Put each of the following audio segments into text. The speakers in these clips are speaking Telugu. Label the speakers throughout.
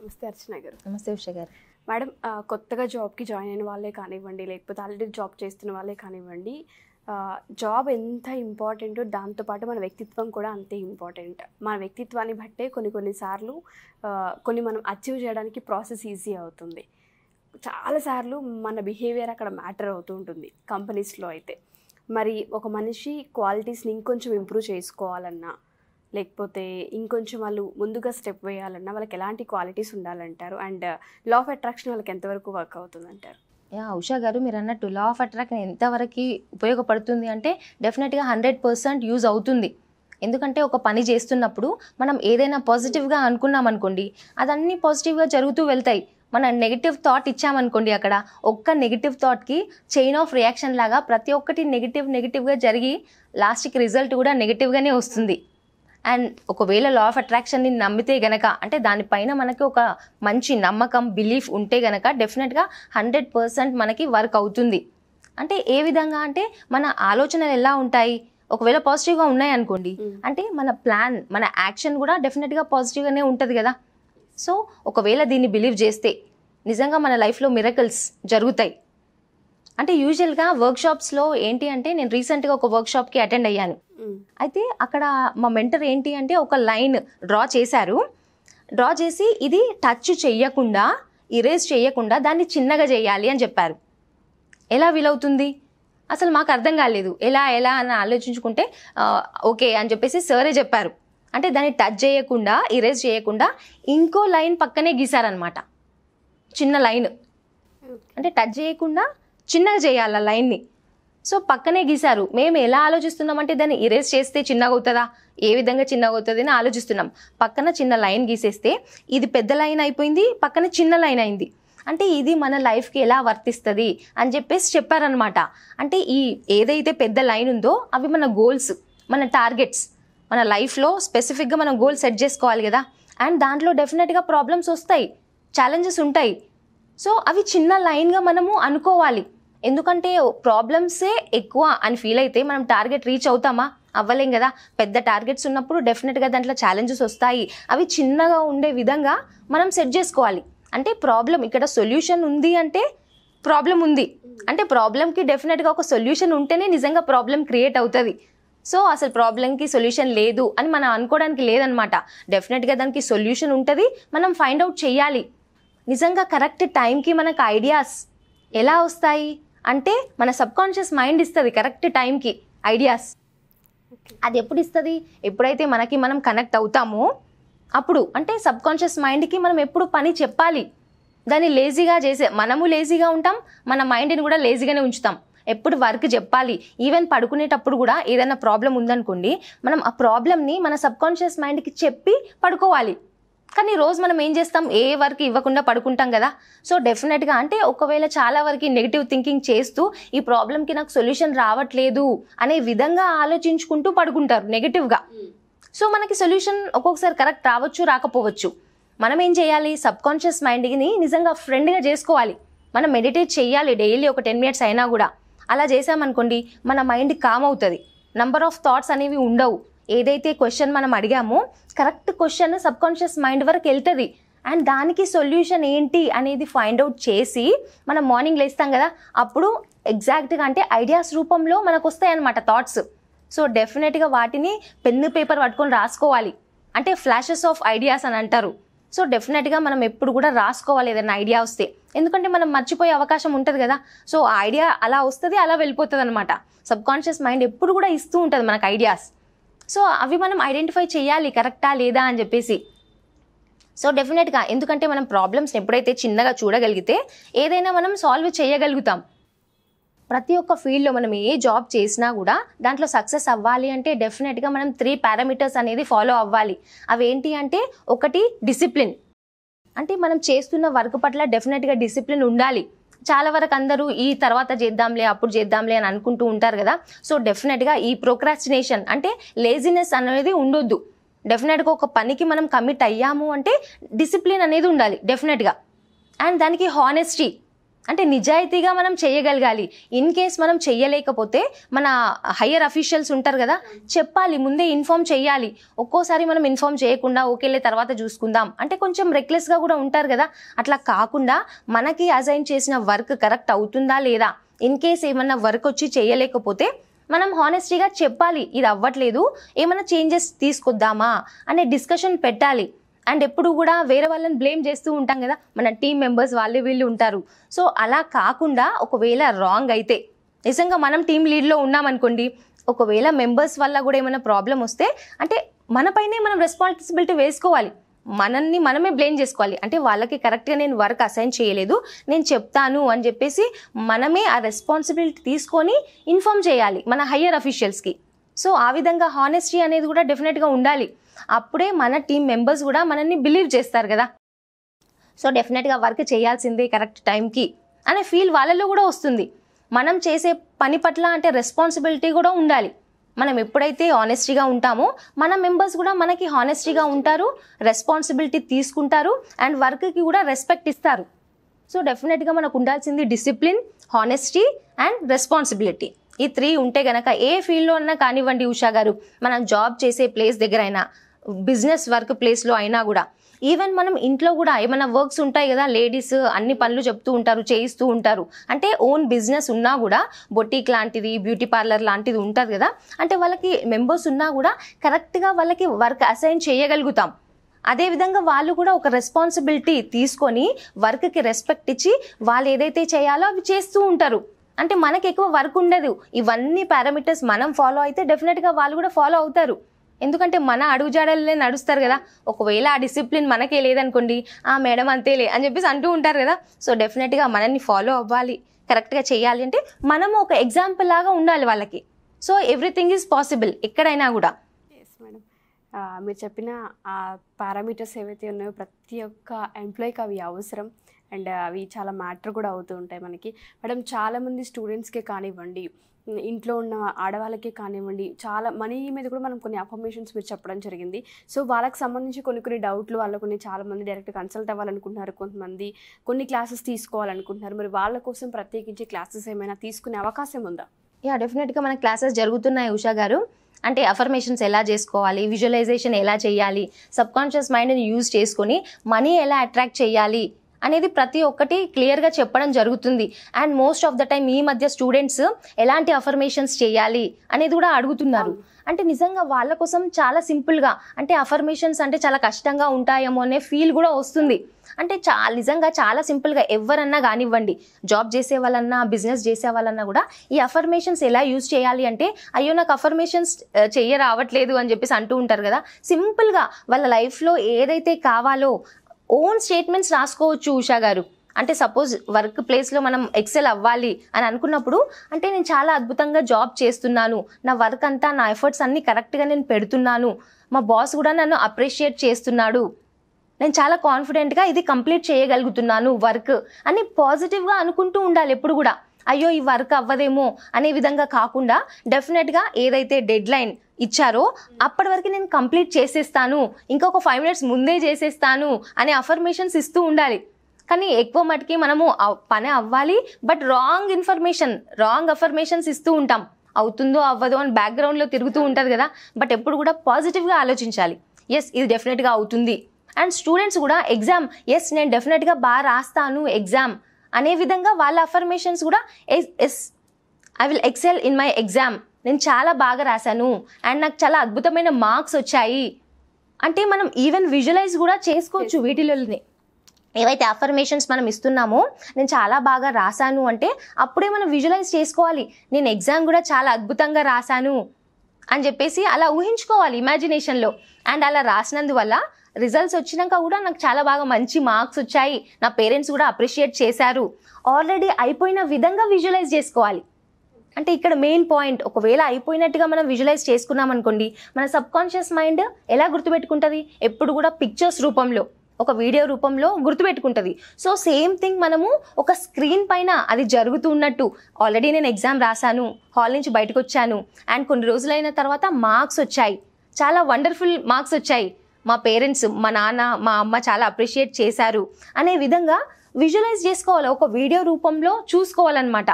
Speaker 1: నమస్తే అర్చన గారు నమస్తే ఉష గారు మేడం కొత్తగా జాబ్కి జాయిన్ అయిన వాళ్ళే కానివ్వండి లేకపోతే ఆల్రెడీ జాబ్ చేస్తున్న వాళ్ళే కానివ్వండి జాబ్ ఎంత ఇంపార్టెంటో దాంతోపాటు మన వ్యక్తిత్వం కూడా అంతే ఇంపార్టెంట్ మన వ్యక్తిత్వాన్ని బట్టే కొన్ని కొన్నిసార్లు కొన్ని మనం అచీవ్ చేయడానికి ప్రాసెస్ ఈజీ అవుతుంది చాలాసార్లు మన బిహేవియర్ అక్కడ మ్యాటర్ అవుతూ ఉంటుంది కంపెనీస్లో అయితే మరి ఒక మనిషి క్వాలిటీస్ని ఇంకొంచెం ఇంప్రూవ్ చేసుకోవాలన్నా లేకపోతే ఇంకొంచెం వాళ్ళు ముందుగా స్టెప్ వేయాలన్నా వాళ్ళకి ఎలాంటి క్వాలిటీస్ ఉండాలంటారు అండ్ లా ఆఫ్ అట్రాక్షన్ వాళ్ళకి ఎంతవరకు వర్క్ అవుతుందంటారు
Speaker 2: యా ఉషా గారు మీరు అన్నట్టు లా ఆఫ్ అట్రాక్షన్ ఎంతవరకు ఉపయోగపడుతుంది అంటే డెఫినెట్గా హండ్రెడ్ పర్సెంట్ యూజ్ అవుతుంది ఎందుకంటే ఒక పని చేస్తున్నప్పుడు మనం ఏదైనా పాజిటివ్గా అనుకున్నాం అనుకోండి అదన్నీ పాజిటివ్గా జరుగుతూ వెళ్తాయి మన నెగిటివ్ థాట్ ఇచ్చామనుకోండి అక్కడ ఒక్క నెగిటివ్ థాట్కి చైన్ ఆఫ్ రియాక్షన్ లాగా ప్రతి ఒక్కటి నెగిటివ్ నెగిటివ్గా జరిగి లాస్ట్కి రిజల్ట్ కూడా నెగిటివ్గానే వస్తుంది అండ్ ఒకవేళ లా ఆఫ్ అట్రాక్షన్ని నమ్మితే గనక అంటే దానిపైన మనకి ఒక మంచి నమ్మకం బిలీఫ్ ఉంటే గనక డెఫినెట్గా హండ్రెడ్ పర్సెంట్ మనకి వర్క్ అవుతుంది అంటే ఏ విధంగా అంటే మన ఆలోచనలు ఎలా ఉంటాయి ఒకవేళ పాజిటివ్గా ఉన్నాయనుకోండి hmm. అంటే మన ప్లాన్ మన యాక్షన్ కూడా డెఫినెట్గా పాజిటివ్గానే ఉంటుంది కదా సో ఒకవేళ దీన్ని బిలీవ్ చేస్తే నిజంగా మన లైఫ్లో మిరకల్స్ జరుగుతాయి అంటే యూజువల్గా వర్క్షాప్స్లో ఏంటి అంటే నేను రీసెంట్గా ఒక వర్క్షాప్కి అటెండ్ అయ్యాను అయితే అక్కడ మా మెంటర్ ఏంటి అంటే ఒక లైన్ డ్రా చేశారు డ్రా చేసి ఇది టచ్ చేయకుండా ఇరేజ్ చేయకుండా దాన్ని చిన్నగా చేయాలి అని చెప్పారు ఎలా వీలవుతుంది అసలు మాకు అర్థం కాలేదు ఎలా ఎలా అని ఆలోచించుకుంటే ఓకే అని చెప్పేసి సరే చెప్పారు అంటే దాన్ని టచ్ చేయకుండా ఇరేజ్ చేయకుండా ఇంకో లైన్ పక్కనే గీసారనమాట చిన్న లైన్ అంటే టచ్ చేయకుండా చిన్నగా చేయాలా లైన్ని సో పక్కనే గీశారు మేము ఎలా ఆలోచిస్తున్నామంటే దాన్ని ఇరేజ్ చేస్తే చిన్నగా అవుతుందా ఏ విధంగా చిన్నగా అవుతుంది అని ఆలోచిస్తున్నాం పక్కన చిన్న లైన్ గీసేస్తే ఇది పెద్ద లైన్ అయిపోయింది పక్కన చిన్న లైన్ అయింది అంటే ఇది మన లైఫ్కి ఎలా వర్తిస్తుంది అని చెప్పేసి చెప్పారనమాట అంటే ఈ ఏదైతే పెద్ద లైన్ ఉందో అవి మన గోల్స్ మన టార్గెట్స్ మన లైఫ్లో స్పెసిఫిక్గా మనం గోల్ సెట్ చేసుకోవాలి కదా అండ్ దాంట్లో డెఫినెట్గా ప్రాబ్లమ్స్ వస్తాయి ఛాలెంజెస్ ఉంటాయి సో అవి చిన్న లైన్గా మనము అనుకోవాలి ఎందుకంటే ప్రాబ్లమ్సే ఎక్కువ అని ఫీల్ అయితే మనం టార్గెట్ రీచ్ అవుతామా అవ్వలేం కదా పెద్ద టార్గెట్స్ ఉన్నప్పుడు డెఫినెట్గా దాంట్లో ఛాలెంజెస్ వస్తాయి అవి చిన్నగా ఉండే విధంగా మనం సెట్ చేసుకోవాలి అంటే ప్రాబ్లం ఇక్కడ సొల్యూషన్ ఉంది అంటే ప్రాబ్లం ఉంది అంటే ప్రాబ్లంకి డెఫినెట్గా ఒక సొల్యూషన్ ఉంటేనే నిజంగా ప్రాబ్లం క్రియేట్ అవుతుంది సో అసలు ప్రాబ్లంకి సొల్యూషన్ లేదు అని మనం అనుకోవడానికి లేదనమాట డెఫినెట్గా దానికి సొల్యూషన్ ఉంటుంది మనం ఫైండ్ అవుట్ చేయాలి నిజంగా కరెక్ట్ టైంకి మనకు ఐడియాస్ ఎలా వస్తాయి అంటే మన సబ్కాన్షియస్ మైండ్ ఇస్తుంది కరెక్ట్ టైంకి ఐడియాస్ అది ఎప్పుడు ఇస్తుంది ఎప్పుడైతే మనకి మనం కనెక్ట్ అవుతామో అప్పుడు అంటే సబ్కాన్షియస్ మైండ్కి మనం ఎప్పుడు పని చెప్పాలి దాన్ని లేజీగా చేసే మనము లేజీగా ఉంటాం మన మైండ్ని కూడా లేజీగానే ఉంచుతాం ఎప్పుడు వర్క్ చెప్పాలి ఈవెన్ పడుకునేటప్పుడు కూడా ఏదైనా ప్రాబ్లం ఉందనుకోండి మనం ఆ ప్రాబ్లమ్ని మన సబ్కాన్షియస్ మైండ్కి చెప్పి పడుకోవాలి కానీ రోజు మనం ఏం చేస్తాం ఏ వర్క్ ఇవ్వకుండా పడుకుంటాం కదా సో డెఫినెట్గా అంటే ఒకవేళ చాలా వరకు నెగిటివ్ థింకింగ్ చేస్తూ ఈ ప్రాబ్లంకి నాకు సొల్యూషన్ రావట్లేదు అనే విధంగా ఆలోచించుకుంటూ పడుకుంటారు నెగిటివ్గా సో మనకి సొల్యూషన్ ఒక్కొక్కసారి కరెక్ట్ రావచ్చు రాకపోవచ్చు మనం ఏం చేయాలి సబ్ కాన్షియస్ మైండ్ని నిజంగా ఫ్రెండ్గా చేసుకోవాలి మనం మెడిటేట్ చేయాలి డైలీ ఒక టెన్ మినిట్స్ అయినా కూడా అలా చేసామనుకోండి మన మైండ్ కామ్ అవుతుంది నంబర్ ఆఫ్ థాట్స్ అనేవి ఉండవు ఏదైతే క్వశ్చన్ మనం అడిగామో correct question subconscious mind వరకు వెళ్తుంది అండ్ దానికి సొల్యూషన్ ఏంటి అనేది ఫైండ్ అవుట్ చేసి మనం మార్నింగ్ లేస్తాం కదా అప్పుడు ఎగ్జాక్ట్గా అంటే ఐడియాస్ రూపంలో మనకు వస్తాయన్నమాట థాట్స్ సో డెఫినెట్గా వాటిని పెన్ను పేపర్ పట్టుకొని రాసుకోవాలి అంటే ఫ్లాషెస్ ఆఫ్ ఐడియాస్ అని అంటారు సో డెఫినెట్గా మనం ఎప్పుడు కూడా రాసుకోవాలి ఏదైనా ఐడియా వస్తే ఎందుకంటే మనం మర్చిపోయే అవకాశం ఉంటుంది కదా సో ఐడియా అలా వస్తుంది అలా వెళ్ళిపోతుంది అనమాట సబ్కాన్షియస్ మైండ్ ఎప్పుడు కూడా ఇస్తూ ఉంటుంది మనకు ఐడియాస్ సో అవి మనం ఐడెంటిఫై చేయాలి కరెక్టా లేదా అని చెప్పేసి సో డెఫినెట్గా ఎందుకంటే మనం ప్రాబ్లమ్స్ ఎప్పుడైతే చిన్నగా చూడగలిగితే ఏదైనా మనం సాల్వ్ చేయగలుగుతాం ప్రతి ఒక్క ఫీల్డ్లో మనం ఏ జాబ్ చేసినా కూడా దాంట్లో సక్సెస్ అవ్వాలి అంటే డెఫినెట్గా మనం త్రీ పారామీటర్స్ అనేది ఫాలో అవ్వాలి అవేంటి అంటే ఒకటి డిసిప్లిన్ అంటే మనం చేస్తున్న వర్క్ పట్ల డెఫినెట్గా డిసిప్లిన్ ఉండాలి చాలా వరకు అందరూ ఈ తర్వాత చేద్దాంలే అప్పుడు చేద్దాంలే అని అనుకుంటూ ఉంటారు కదా సో డెఫినెట్గా ఈ ప్రోక్రాస్టినేషన్ అంటే లేజినెస్ అనేది ఉండొద్దు డెఫినెట్గా ఒక పనికి మనం కమిట్ అయ్యాము అంటే డిసిప్లిన్ అనేది ఉండాలి డెఫినెట్గా అండ్ దానికి హానెస్టీ అంటే నిజాయితీగా మనం చేయగలగాలి ఇన్ కేస్ మనం చేయలేకపోతే మన హయ్యర్ అఫీషియల్స్ ఉంటారు కదా చెప్పాలి ముందే ఇన్ఫామ్ చేయాలి ఒక్కోసారి మనం ఇన్ఫామ్ చేయకుండా ఓకేలే తర్వాత చూసుకుందాం అంటే కొంచెం రెక్లెస్గా కూడా ఉంటారు కదా అట్లా కాకుండా మనకి అజైన్ చేసిన వర్క్ కరెక్ట్ అవుతుందా లేదా ఇన్ కేస్ ఏమన్నా వర్క్ వచ్చి చేయలేకపోతే మనం హానెస్టీగా చెప్పాలి ఇది అవ్వట్లేదు ఏమైనా చేంజెస్ తీసుకొద్దామా అనే డిస్కషన్ పెట్టాలి అండ్ ఎప్పుడు కూడా వేరే వాళ్ళని బ్లేమ్ చేస్తూ ఉంటాం కదా మన టీం మెంబర్స్ వాళ్ళు వీళ్ళు ఉంటారు సో అలా కాకుండా ఒకవేళ రాంగ్ అయితే నిజంగా మనం టీం లీడ్లో ఉన్నామనుకోండి ఒకవేళ మెంబర్స్ వల్ల కూడా ఏమైనా ప్రాబ్లం వస్తే అంటే మనపైనే మనం రెస్పాన్సిబిలిటీ వేసుకోవాలి మనల్ని మనమే బ్లేమ్ చేసుకోవాలి అంటే వాళ్ళకి కరెక్ట్గా నేను వర్క్ అసైన్ చేయలేదు నేను చెప్తాను అని చెప్పేసి మనమే ఆ రెస్పాన్సిబిలిటీ తీసుకొని ఇన్ఫామ్ చేయాలి మన హయ్యర్ అఫీషియల్స్కి సో ఆ విధంగా హానెస్టీ అనేది కూడా డెఫినెట్గా ఉండాలి అప్పుడే మన టీం మెంబర్స్ కూడా మనల్ని బిలీవ్ చేస్తారు కదా సో డెఫినెట్గా వర్క్ చేయాల్సిందే కరెక్ట్ టైంకి అనే ఫీల్ వాళ్ళలో కూడా వస్తుంది మనం చేసే పని పట్ల అంటే రెస్పాన్సిబిలిటీ కూడా ఉండాలి మనం ఎప్పుడైతే హానెస్టీగా ఉంటామో మన మెంబర్స్ కూడా మనకి హానెస్టీగా ఉంటారు రెస్పాన్సిబిలిటీ తీసుకుంటారు అండ్ వర్క్కి కూడా రెస్పెక్ట్ ఇస్తారు సో డెఫినెట్గా మనకు ఉండాల్సింది డిసిప్లిన్ హానెస్టీ అండ్ రెస్పాన్సిబిలిటీ ఈ త్రీ ఉంటే గనక ఏ ఫీల్డ్లో అన్నా కానివ్వండి ఉషా గారు మనం జాబ్ చేసే ప్లేస్ దగ్గర అయినా బిజినెస్ వర్క్ ప్లేస్లో అయినా కూడా ఈవెన్ మనం ఇంట్లో కూడా ఏమైనా వర్క్స్ ఉంటాయి కదా లేడీస్ అన్ని పనులు చెప్తూ ఉంటారు చేయిస్తూ ఉంటారు అంటే ఓన్ బిజినెస్ ఉన్నా కూడా బొటీక్ లాంటిది బ్యూటీ పార్లర్ లాంటిది ఉంటుంది కదా అంటే వాళ్ళకి మెంబర్స్ ఉన్నా కూడా కరెక్ట్గా వాళ్ళకి వర్క్ అసైన్ చేయగలుగుతాం అదేవిధంగా వాళ్ళు కూడా ఒక రెస్పాన్సిబిలిటీ తీసుకొని వర్క్కి రెస్పెక్ట్ ఇచ్చి వాళ్ళు ఏదైతే చేయాలో అవి చేస్తూ ఉంటారు అంటే మనకి ఎక్కువ వర్క్ ఉండదు ఇవన్నీ పారామీటర్స్ మనం ఫాలో అయితే డెఫినెట్గా వాళ్ళు కూడా ఫాలో అవుతారు ఎందుకంటే మన అడుగుజాడలే నడుస్తారు కదా ఒకవేళ ఆ డిసిప్లిన్ మనకే లేదనుకోండి ఆ మేడం అంతేలే అని చెప్పేసి అంటూ ఉంటారు కదా సో డెఫినెట్గా మనల్ని ఫాలో అవ్వాలి కరెక్ట్గా చేయాలి అంటే మనము ఒక ఎగ్జాంపుల్ లాగా ఉండాలి వాళ్ళకి సో ఎవ్రీథింగ్ ఈజ్ పాసిబుల్ ఎక్కడైనా కూడా
Speaker 1: మీరు చెప్పిన పారామీటర్స్ ఏవైతే ఉన్నాయో ప్రతి ఒక్క ఎంప్లాయీకి అవి అవసరం అండ్ అవి చాలా మ్యాటర్ కూడా అవుతూ ఉంటాయి మనకి మేడం చాలామంది స్టూడెంట్స్కే కానివ్వండి ఇంట్లో ఉన్న ఆడవాళ్ళకే కానివ్వండి చాలా మనీ మీద కూడా మనం కొన్ని అఫర్మేషన్స్ మీరు చెప్పడం జరిగింది సో వాళ్ళకి సంబంధించి కొన్ని కొన్ని డౌట్లు వాళ్ళ కొన్ని చాలామంది డైరెక్ట్ కన్సల్ట్ అవ్వాలనుకుంటున్నారు కొంతమంది కొన్ని క్లాసెస్ తీసుకోవాలనుకుంటున్నారు మరి వాళ్ళ కోసం ప్రత్యేకించి క్లాసెస్ ఏమైనా తీసుకునే అవకాశం ఉందా
Speaker 2: యా డెఫినెట్గా మన క్లాసెస్ జరుగుతున్నాయి ఉషా గారు అంటే అఫర్మేషన్స్ ఎలా చేసుకోవాలి విజువలైజేషన్ ఎలా చేయాలి సబ్కాన్షియస్ మైండ్ని యూజ్ చేసుకొని మనీ ఎలా అట్రాక్ట్ చేయాలి అనేది ప్రతి ఒక్కటి క్లియర్గా చెప్పడం జరుగుతుంది and most of the time ఈ మధ్య స్టూడెంట్స్ ఎలాంటి అఫర్మేషన్స్ చేయాలి అనేది కూడా అడుగుతున్నారు అంటే నిజంగా వాళ్ళ కోసం చాలా సింపుల్గా అంటే అఫర్మేషన్స్ అంటే చాలా కష్టంగా ఉంటాయేమో అనే ఫీల్ కూడా వస్తుంది అంటే చా నిజంగా చాలా సింపుల్గా ఎవరన్నా కానివ్వండి జాబ్ చేసే వాళ్ళన్నా బిజినెస్ చేసే వాళ్ళన్నా కూడా ఈ అఫర్మేషన్స్ ఎలా యూజ్ చేయాలి అంటే అయ్యో నాకు అఫర్మేషన్స్ చెయ్య రావట్లేదు అని చెప్పేసి అంటూ ఉంటారు కదా సింపుల్గా వాళ్ళ లైఫ్లో ఏదైతే కావాలో ఓన్ స్టేట్మెంట్స్ రాసుకోవచ్చు ఉషా గారు అంటే సపోజ్ వర్క్ ప్లేస్లో మనం ఎక్సెల్ అవ్వాలి అని అనుకున్నప్పుడు అంటే నేను చాలా అద్భుతంగా జాబ్ చేస్తున్నాను నా వర్క్ అంతా నా ఎఫర్ట్స్ అన్నీ కరెక్ట్గా నేను పెడుతున్నాను మా బాస్ కూడా నన్ను అప్రిషియేట్ చేస్తున్నాడు నేను చాలా కాన్ఫిడెంట్గా ఇది కంప్లీట్ చేయగలుగుతున్నాను వర్క్ అని పాజిటివ్గా అనుకుంటూ ఉండాలి ఎప్పుడు కూడా అయ్యో ఈ వర్క్ అవ్వదేమో అనే విధంగా కాకుండా డెఫినెట్గా ఏదైతే డెడ్ లైన్ ఇచ్చారో అప్పటి వరకు నేను కంప్లీట్ చేసేస్తాను ఇంకొక ఫైవ్ మినిట్స్ ముందే చేసేస్తాను అనే అఫర్మేషన్స్ ఇస్తూ ఉండాలి కానీ ఎక్కువ మటుకి మనము పని అవ్వాలి but wrong information wrong affirmations ఇస్తూ ఉంటాం అవుతుందో అవ్వదో అని బ్యాక్గ్రౌండ్లో తిరుగుతూ ఉంటుంది కదా బట్ ఎప్పుడు కూడా పాజిటివ్గా ఆలోచించాలి ఎస్ ఇది డెఫినెట్గా అవుతుంది అండ్ స్టూడెంట్స్ కూడా ఎగ్జామ్ ఎస్ నేను డెఫినెట్గా బాగా రాస్తాను ఎగ్జామ్ అనే విధంగా వాళ్ళ అఫర్మేషన్స్ కూడా yes I will excel in my exam నేను చాలా బాగా రాశాను అండ్ నాకు చాలా అద్భుతమైన మార్క్స్ వచ్చాయి అంటే మనం ఈవెన్ విజువలైజ్ కూడా చేసుకోవచ్చు వీటిలోని ఏవైతే అఫర్మేషన్స్ మనం ఇస్తున్నామో నేను చాలా బాగా రాశాను అంటే అప్పుడే మనం విజువలైజ్ చేసుకోవాలి నేను ఎగ్జామ్ కూడా చాలా అద్భుతంగా రాశాను అని చెప్పేసి అలా ఊహించుకోవాలి ఇమాజినేషన్లో అండ్ అలా రాసినందువల్ల రిజల్ట్స్ వచ్చినాక కూడా నాకు చాలా బాగా మంచి మార్క్స్ వచ్చాయి నా పేరెంట్స్ కూడా అప్రిషియేట్ చేశారు ఆల్రెడీ అయిపోయిన విధంగా విజువలైజ్ చేసుకోవాలి అంటే ఇక్కడ మెయిన్ పాయింట్ ఒకవేళ అయిపోయినట్టుగా మనం విజువలైజ్ చేసుకున్నాం అనుకోండి మన సబ్ కాన్షియస్ మైండ్ ఎలా గుర్తుపెట్టుకుంటుంది ఎప్పుడు కూడా పిక్చర్స్ రూపంలో ఒక వీడియో రూపంలో గుర్తుపెట్టుకుంటుంది సో సేమ్ థింగ్ మనము ఒక స్క్రీన్ పైన అది జరుగుతూ ఉన్నట్టు ఆల్రెడీ నేను ఎగ్జామ్ రాశాను హాల్ నుంచి బయటకు వచ్చాను అండ్ కొన్ని రోజులైన తర్వాత మార్క్స్ వచ్చాయి చాలా వండర్ఫుల్ మార్క్స్ వచ్చాయి మా పేరెంట్స్ మా నాన్న మా అమ్మ చాలా అప్రిషియేట్ చేశారు అనే విధంగా విజువలైజ్ చేసుకోవాలి ఒక వీడియో రూపంలో చూసుకోవాలన్నమాట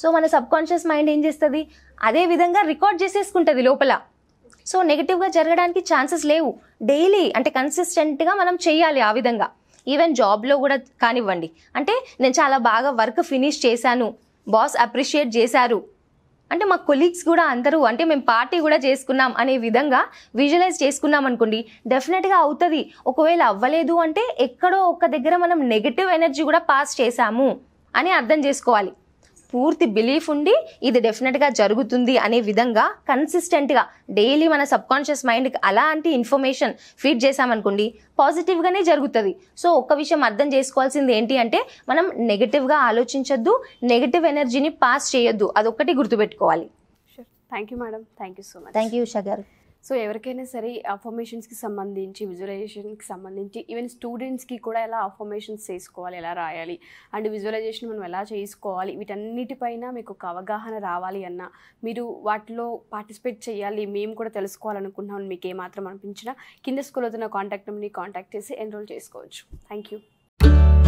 Speaker 2: సో మన సబ్ కాన్షియస్ మైండ్ ఏం చేస్తుంది అదే విధంగా రికార్డ్ చేసేసుకుంటుంది లోపల సో నెగిటివ్గా జరగడానికి ఛాన్సెస్ లేవు డైలీ అంటే కన్సిస్టెంట్గా మనం చేయాలి ఆ విధంగా ఈవెన్ జాబ్లో కూడా కానివ్వండి అంటే నేను చాలా బాగా వర్క్ ఫినిష్ చేశాను బాస్ అప్రిషియేట్ చేశారు అంటే మా కొలీగ్స్ కూడా అందరూ అంటే మేము పార్టీ కూడా చేసుకున్నాం అనే విధంగా విజువలైజ్ చేసుకున్నాం అనుకోండి డెఫినెట్గా అవుతుంది ఒకవేళ అవ్వలేదు అంటే ఎక్కడో ఒక దగ్గర మనం నెగిటివ్ ఎనర్జీ కూడా పాస్ చేశాము అని అర్థం చేసుకోవాలి పూర్తి బిలీఫ్ ఉండి ఇది డెఫినెట్గా జరుగుతుంది అనే విధంగా కన్సిస్టెంట్గా డైలీ మన సబ్కాన్షియస్ మైండ్కి అలాంటి ఇన్ఫర్మేషన్ ఫీడ్ చేసామనుకోండి పాజిటివ్గానే జరుగుతుంది సో ఒక్క విషయం అర్థం చేసుకోవాల్సింది ఏంటి అంటే మనం నెగిటివ్గా ఆలోచించొద్దు నెగిటివ్ ఎనర్జీని పాస్ చేయొద్దు అదొక్కటి గుర్తుపెట్టుకోవాలి
Speaker 1: thank you madam thank you so much thank you Usha garu so ఎవరికైనా సరే అఫర్మేషన్స్కి సంబంధించి విజువలైజేషన్కి సంబంధించి ఈవెన్ స్టూడెంట్స్కి కూడా ఎలా అఫర్మేషన్స్ చేసుకోవాలి ఎలా రాయాలి అండ్ విజువలైజేషన్ మనం ఎలా చేసుకోవాలి వీటన్నిటిపైన మీకు ఒక అవగాహన రావాలి అన్న మీరు వాటిలో పార్టిసిపేట్ చేయాలి మేము కూడా తెలుసుకోవాలనుకుంటున్నాం మీకు ఏమాత్రం అనిపించినా కింద స్కూల్ అవుతున్న కాంటాక్ట్ నెంబర్ని కాంటాక్ట్ చేసి ఎన్రోల్ చేసుకోవచ్చు థ్యాంక్ యూ